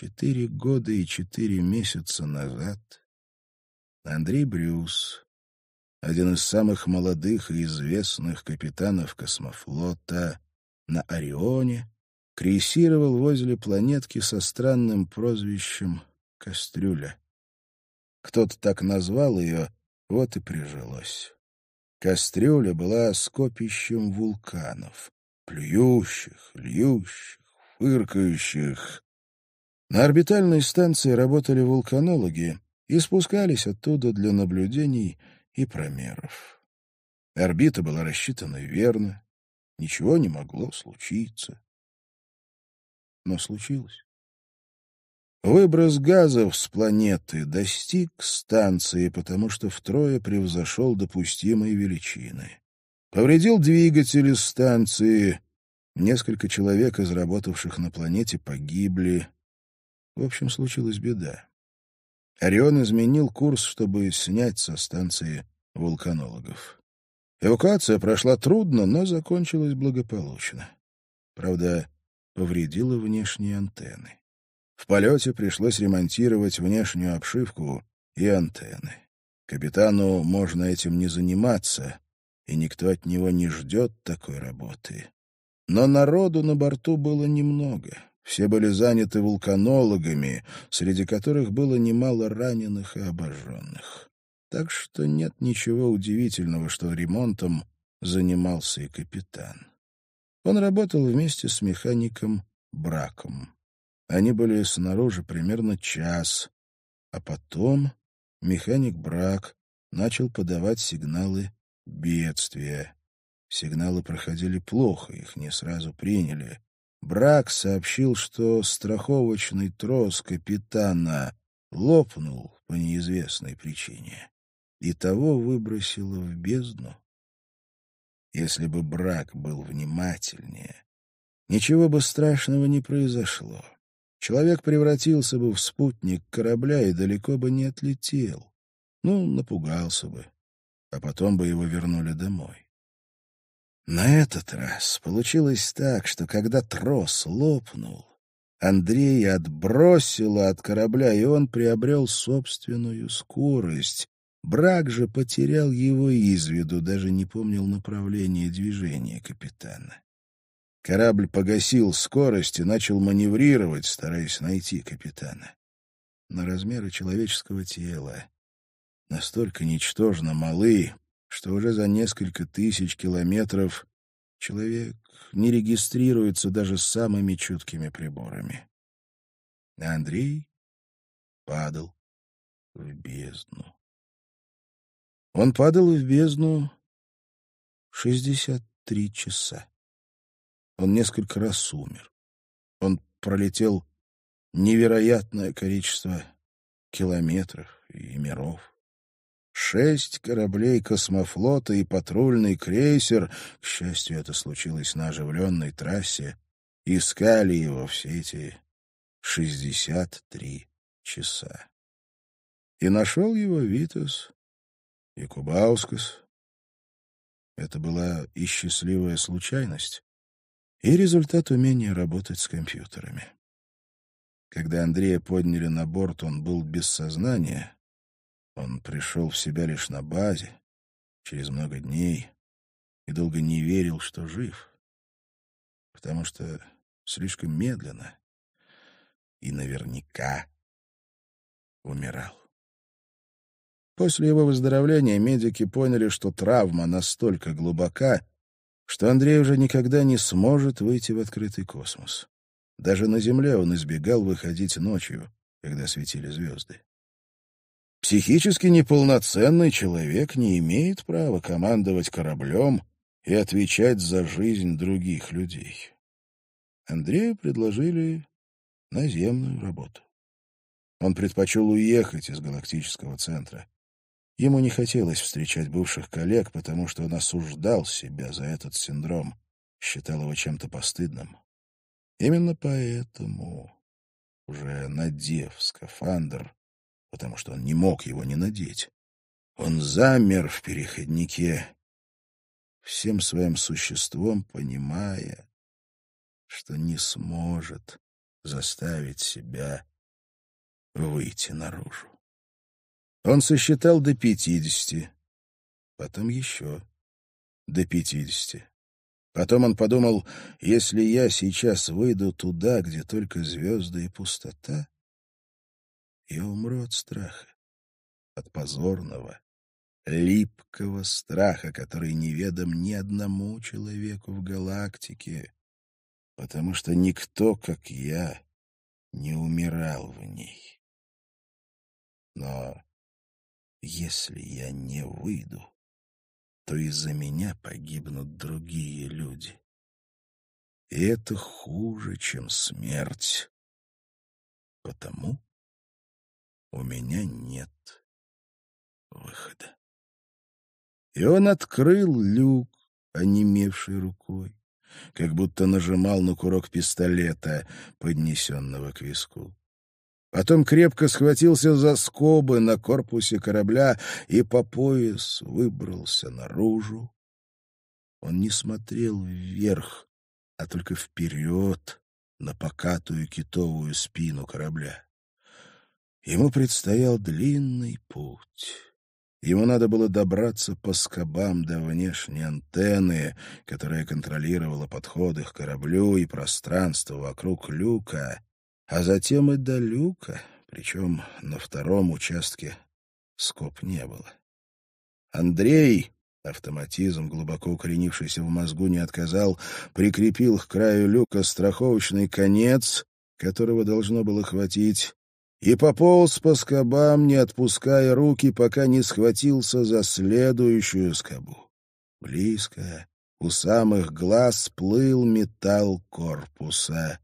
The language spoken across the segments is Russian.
Четыре года и четыре месяца назад Андрей Брюс, один из самых молодых и известных капитанов космофлота на Орионе, крейсировал возле планетки со странным прозвищем «Кастрюля». Кто-то так назвал ее, вот и прижилось. Кастрюля была скопищем вулканов, плюющих, льющих, фыркающих, на орбитальной станции работали вулканологи и спускались оттуда для наблюдений и промеров. Орбита была рассчитана верно, ничего не могло случиться. Но случилось. Выброс газов с планеты достиг станции, потому что втрое превзошел допустимые величины. Повредил двигатели станции. Несколько человек из работавших на планете погибли. В общем, случилась беда. Орион изменил курс, чтобы снять со станции вулканологов. Эвакуация прошла трудно, но закончилась благополучно. Правда, повредила внешние антенны. В полете пришлось ремонтировать внешнюю обшивку и антенны. Капитану можно этим не заниматься, и никто от него не ждет такой работы. Но народу на борту было немного. Все были заняты вулканологами, среди которых было немало раненых и обожженных. Так что нет ничего удивительного, что ремонтом занимался и капитан. Он работал вместе с механиком Браком. Они были снаружи примерно час, а потом механик Брак начал подавать сигналы бедствия. Сигналы проходили плохо, их не сразу приняли. Брак сообщил, что страховочный трос капитана лопнул по неизвестной причине и того выбросило в бездну. Если бы брак был внимательнее, ничего бы страшного не произошло. Человек превратился бы в спутник корабля и далеко бы не отлетел. Ну, напугался бы, а потом бы его вернули домой. На этот раз получилось так, что когда трос лопнул, Андрея отбросило от корабля, и он приобрел собственную скорость. Брак же потерял его из виду, даже не помнил направления движения капитана. Корабль погасил скорость и начал маневрировать, стараясь найти капитана. Но размеры человеческого тела настолько ничтожно малы, что уже за несколько тысяч километров человек не регистрируется даже самыми чуткими приборами. Андрей падал в бездну. Он падал в бездну 63 часа. Он несколько раз умер. Он пролетел невероятное количество километров и миров. Шесть кораблей космофлота и патрульный крейсер, к счастью, это случилось на оживленной трассе, искали его все эти шестьдесят три часа. И нашел его Витас и Кубаускас. Это была и счастливая случайность, и результат умения работать с компьютерами. Когда Андрея подняли на борт, он был без сознания — он пришел в себя лишь на базе, через много дней, и долго не верил, что жив, потому что слишком медленно и наверняка умирал. После его выздоровления медики поняли, что травма настолько глубока, что Андрей уже никогда не сможет выйти в открытый космос. Даже на Земле он избегал выходить ночью, когда светили звезды. Психически неполноценный человек не имеет права командовать кораблем и отвечать за жизнь других людей. Андрею предложили наземную работу. Он предпочел уехать из галактического центра. Ему не хотелось встречать бывших коллег, потому что он осуждал себя за этот синдром, считал его чем-то постыдным. Именно поэтому, уже надев скафандр, потому что он не мог его не надеть. Он замер в переходнике, всем своим существом понимая, что не сможет заставить себя выйти наружу. Он сосчитал до пятидесяти, потом еще до пятидесяти. Потом он подумал, если я сейчас выйду туда, где только звезды и пустота, и умру от страха, от позорного, липкого страха, который неведом ни одному человеку в галактике, потому что никто, как я, не умирал в ней. Но если я не выйду, то из-за меня погибнут другие люди. И это хуже, чем смерть. Потому у меня нет выхода. И он открыл люк, онемевшей рукой, как будто нажимал на курок пистолета, поднесенного к виску. Потом крепко схватился за скобы на корпусе корабля и по пояс выбрался наружу. Он не смотрел вверх, а только вперед на покатую китовую спину корабля. Ему предстоял длинный путь. Ему надо было добраться по скобам до внешней антенны, которая контролировала подходы к кораблю и пространство вокруг люка, а затем и до люка, причем на втором участке скоб не было. Андрей, автоматизм, глубоко укоренившийся в мозгу, не отказал, прикрепил к краю люка страховочный конец, которого должно было хватить и пополз по скобам, не отпуская руки, пока не схватился за следующую скобу. Близко, у самых глаз плыл металл корпуса.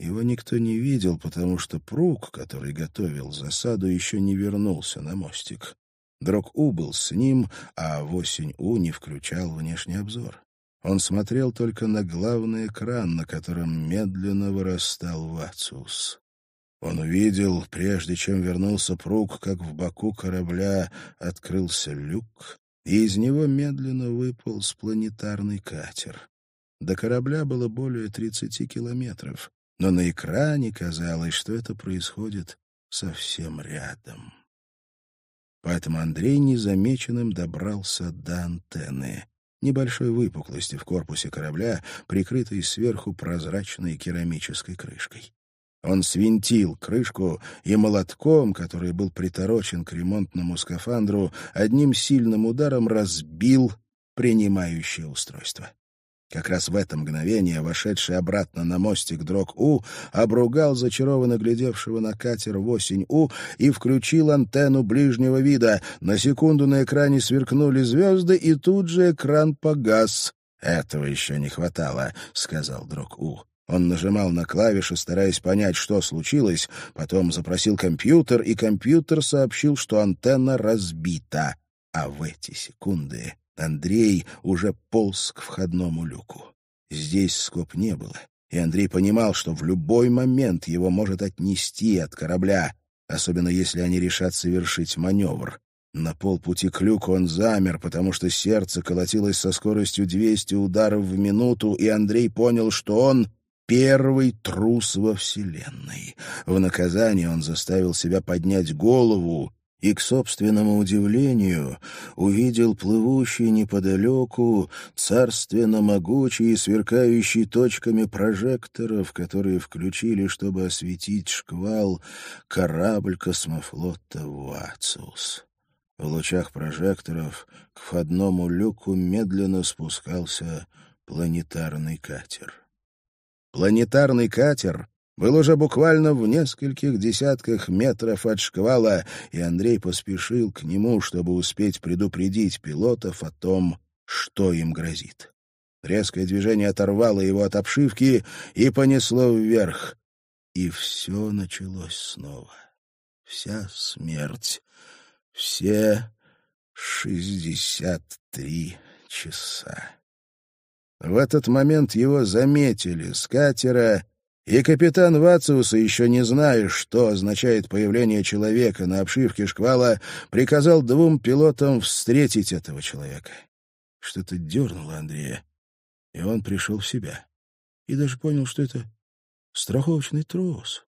Его никто не видел, потому что Прук, который готовил засаду, еще не вернулся на мостик. Дрог-У был с ним, а в осень У не включал внешний обзор. Он смотрел только на главный экран, на котором медленно вырастал Вацус. Он увидел, прежде чем вернулся пруг, как в боку корабля открылся люк, и из него медленно выполз планетарный катер. До корабля было более 30 километров, но на экране казалось, что это происходит совсем рядом. Поэтому Андрей незамеченным добрался до антенны, небольшой выпуклости в корпусе корабля, прикрытой сверху прозрачной керамической крышкой. Он свинтил крышку и молотком, который был приторочен к ремонтному скафандру, одним сильным ударом разбил принимающее устройство. Как раз в это мгновение, вошедший обратно на мостик Дрог-У, обругал зачарованно глядевшего на катер в осень-У и включил антенну ближнего вида. На секунду на экране сверкнули звезды, и тут же экран погас. «Этого еще не хватало», — сказал Дрог-У. Он нажимал на клавиши, стараясь понять, что случилось, потом запросил компьютер, и компьютер сообщил, что антенна разбита. А в эти секунды Андрей уже полз к входному люку. Здесь скоб не было, и Андрей понимал, что в любой момент его может отнести от корабля, особенно если они решат совершить маневр. На полпути к люку он замер, потому что сердце колотилось со скоростью 200 ударов в минуту, и Андрей понял, что он первый трус во Вселенной. В наказание он заставил себя поднять голову и, к собственному удивлению, увидел плывущий неподалеку царственно могучий и сверкающий точками прожекторов, которые включили, чтобы осветить шквал, корабль космофлота «Вациус». В лучах прожекторов к входному люку медленно спускался планетарный катер. Планетарный катер был уже буквально в нескольких десятках метров от шквала, и Андрей поспешил к нему, чтобы успеть предупредить пилотов о том, что им грозит. Резкое движение оторвало его от обшивки и понесло вверх. И все началось снова. Вся смерть. Все шестьдесят три часа. В этот момент его заметили с катера, и капитан Вациуса, еще не зная, что означает появление человека на обшивке шквала, приказал двум пилотам встретить этого человека. Что-то дернуло Андрея, и он пришел в себя. И даже понял, что это страховочный трос.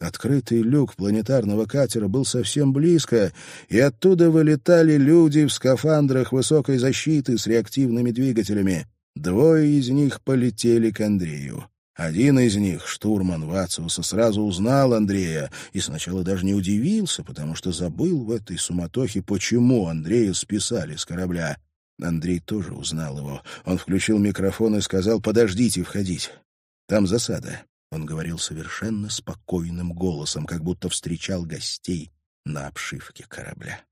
Открытый люк планетарного катера был совсем близко, и оттуда вылетали люди в скафандрах высокой защиты с реактивными двигателями. Двое из них полетели к Андрею. Один из них, штурман Вациуса, сразу узнал Андрея и сначала даже не удивился, потому что забыл в этой суматохе, почему Андрея списали с корабля. Андрей тоже узнал его. Он включил микрофон и сказал «Подождите входить. Там засада». Он говорил совершенно спокойным голосом, как будто встречал гостей на обшивке корабля.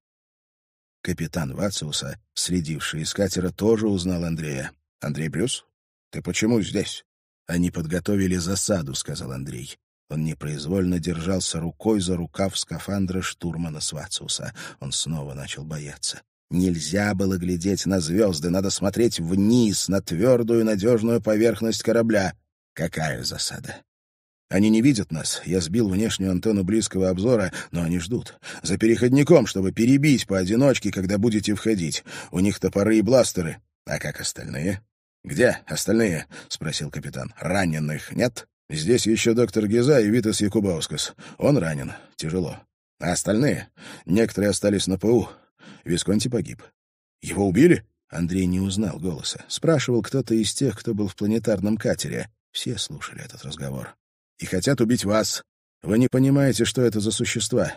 Капитан Вациуса, следивший из катера, тоже узнал Андрея. Андрей Брюс, ты почему здесь? Они подготовили засаду, сказал Андрей. Он непроизвольно держался рукой за рукав скафандра штурмана Свациуса. Он снова начал бояться. Нельзя было глядеть на звезды, надо смотреть вниз, на твердую надежную поверхность корабля. Какая засада! Они не видят нас. Я сбил внешнюю антенну близкого обзора, но они ждут. За переходником, чтобы перебить поодиночке, когда будете входить. У них топоры и бластеры. А как остальные? «Где остальные?» — спросил капитан. «Раненых нет?» «Здесь еще доктор Гиза и Витас Якубаускас. Он ранен. Тяжело. А остальные? Некоторые остались на ПУ. Висконти погиб». «Его убили?» Андрей не узнал голоса. Спрашивал кто-то из тех, кто был в планетарном катере. Все слушали этот разговор. «И хотят убить вас. Вы не понимаете, что это за существа.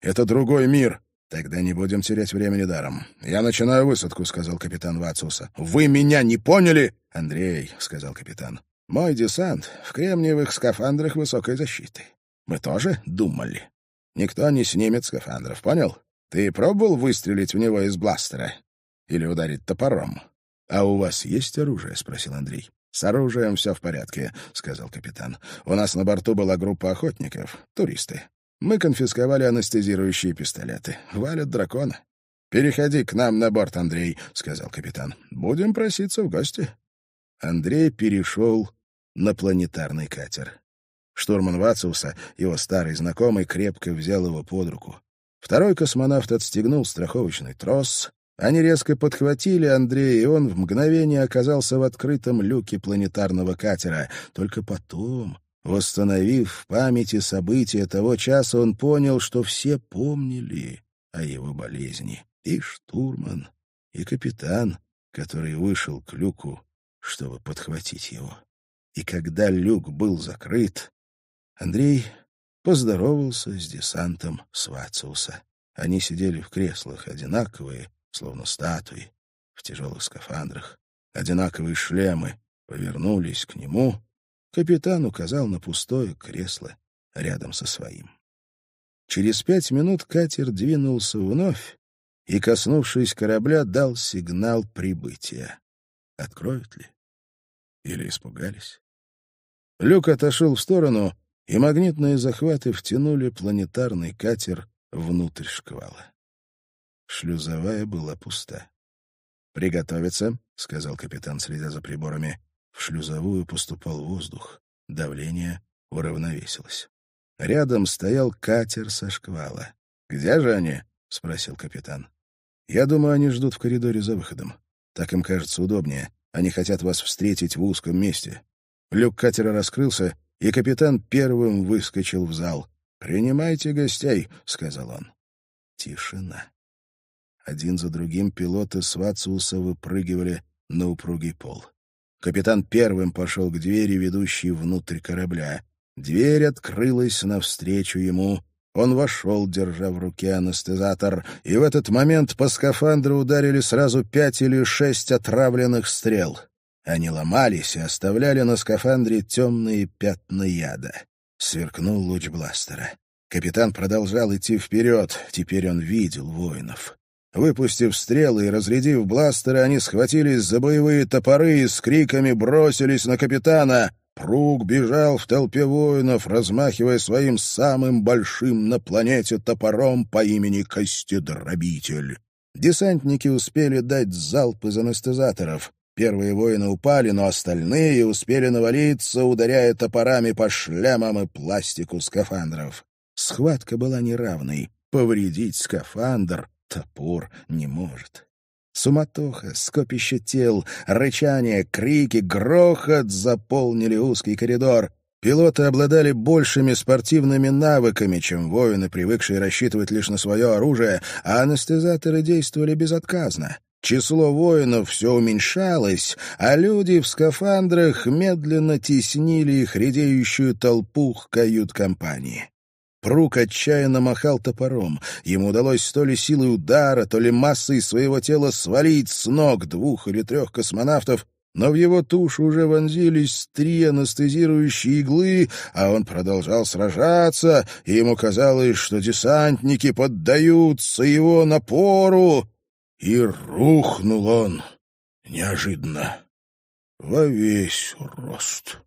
Это другой мир. «Тогда не будем терять времени даром. Я начинаю высадку», — сказал капитан Вацуса. «Вы меня не поняли?» «Андрей», — сказал капитан. «Мой десант в кремниевых скафандрах высокой защиты. Мы тоже думали. Никто не снимет скафандров, понял? Ты пробовал выстрелить в него из бластера? Или ударить топором?» «А у вас есть оружие?» — спросил Андрей. «С оружием все в порядке», — сказал капитан. «У нас на борту была группа охотников, туристы. Мы конфисковали анестезирующие пистолеты. Валят дракона. «Переходи к нам на борт, Андрей», — сказал капитан. «Будем проситься в гости». Андрей перешел на планетарный катер. Штурман Вациуса, его старый знакомый, крепко взял его под руку. Второй космонавт отстегнул страховочный трос. Они резко подхватили Андрея, и он в мгновение оказался в открытом люке планетарного катера. Только потом Восстановив в памяти события того часа, он понял, что все помнили о его болезни. И штурман, и капитан, который вышел к люку, чтобы подхватить его. И когда люк был закрыт, Андрей поздоровался с десантом Свациуса. Они сидели в креслах одинаковые, словно статуи, в тяжелых скафандрах. Одинаковые шлемы повернулись к нему — Капитан указал на пустое кресло рядом со своим. Через пять минут катер двинулся вновь и, коснувшись корабля, дал сигнал прибытия. Откроют ли? Или испугались? Люк отошел в сторону, и магнитные захваты втянули планетарный катер внутрь шквала. Шлюзовая была пуста. «Приготовиться», — сказал капитан, следя за приборами. В шлюзовую поступал воздух. Давление уравновесилось. Рядом стоял катер со шквала. «Где же они?» — спросил капитан. «Я думаю, они ждут в коридоре за выходом. Так им кажется удобнее. Они хотят вас встретить в узком месте». Люк катера раскрылся, и капитан первым выскочил в зал. «Принимайте гостей», — сказал он. Тишина. Один за другим пилоты Свациуса выпрыгивали на упругий пол. Капитан первым пошел к двери, ведущей внутрь корабля. Дверь открылась навстречу ему. Он вошел, держа в руке анестезатор, и в этот момент по скафандру ударили сразу пять или шесть отравленных стрел. Они ломались и оставляли на скафандре темные пятна яда. Сверкнул луч бластера. Капитан продолжал идти вперед, теперь он видел воинов. Выпустив стрелы и разрядив бластеры, они схватились за боевые топоры и с криками бросились на капитана. Пруг бежал в толпе воинов, размахивая своим самым большим на планете топором по имени Костедробитель. Десантники успели дать залп из анестезаторов. Первые воины упали, но остальные успели навалиться, ударяя топорами по шлямам и пластику скафандров. Схватка была неравной. Повредить скафандр топор не может. Суматоха, скопище тел, рычание, крики, грохот заполнили узкий коридор. Пилоты обладали большими спортивными навыками, чем воины, привыкшие рассчитывать лишь на свое оружие, а анестезаторы действовали безотказно. Число воинов все уменьшалось, а люди в скафандрах медленно теснили их редеющую толпу к кают-компании. Прук отчаянно махал топором. Ему удалось то ли силой удара, то ли массой своего тела свалить с ног двух или трех космонавтов, но в его тушу уже вонзились три анестезирующие иглы, а он продолжал сражаться, и ему казалось, что десантники поддаются его напору. И рухнул он неожиданно во весь рост.